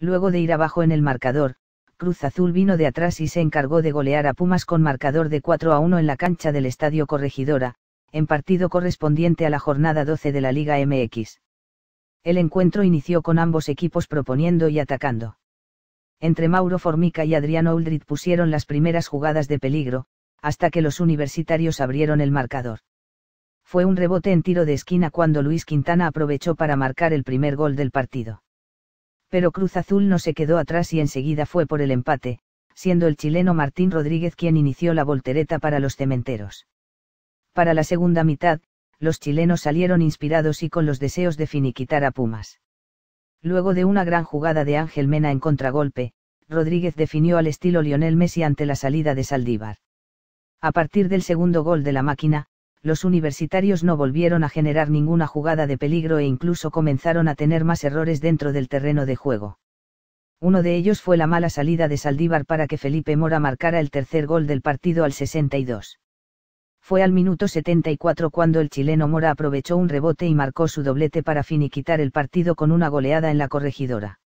Luego de ir abajo en el marcador, Cruz Azul vino de atrás y se encargó de golear a Pumas con marcador de 4 a 1 en la cancha del Estadio Corregidora, en partido correspondiente a la jornada 12 de la Liga MX. El encuentro inició con ambos equipos proponiendo y atacando. Entre Mauro Formica y Adriano Uldrit pusieron las primeras jugadas de peligro, hasta que los universitarios abrieron el marcador. Fue un rebote en tiro de esquina cuando Luis Quintana aprovechó para marcar el primer gol del partido pero Cruz Azul no se quedó atrás y enseguida fue por el empate, siendo el chileno Martín Rodríguez quien inició la voltereta para los cementeros. Para la segunda mitad, los chilenos salieron inspirados y con los deseos de finiquitar a Pumas. Luego de una gran jugada de Ángel Mena en contragolpe, Rodríguez definió al estilo Lionel Messi ante la salida de Saldívar. A partir del segundo gol de la máquina, los universitarios no volvieron a generar ninguna jugada de peligro e incluso comenzaron a tener más errores dentro del terreno de juego. Uno de ellos fue la mala salida de Saldívar para que Felipe Mora marcara el tercer gol del partido al 62. Fue al minuto 74 cuando el chileno Mora aprovechó un rebote y marcó su doblete para finiquitar el partido con una goleada en la corregidora.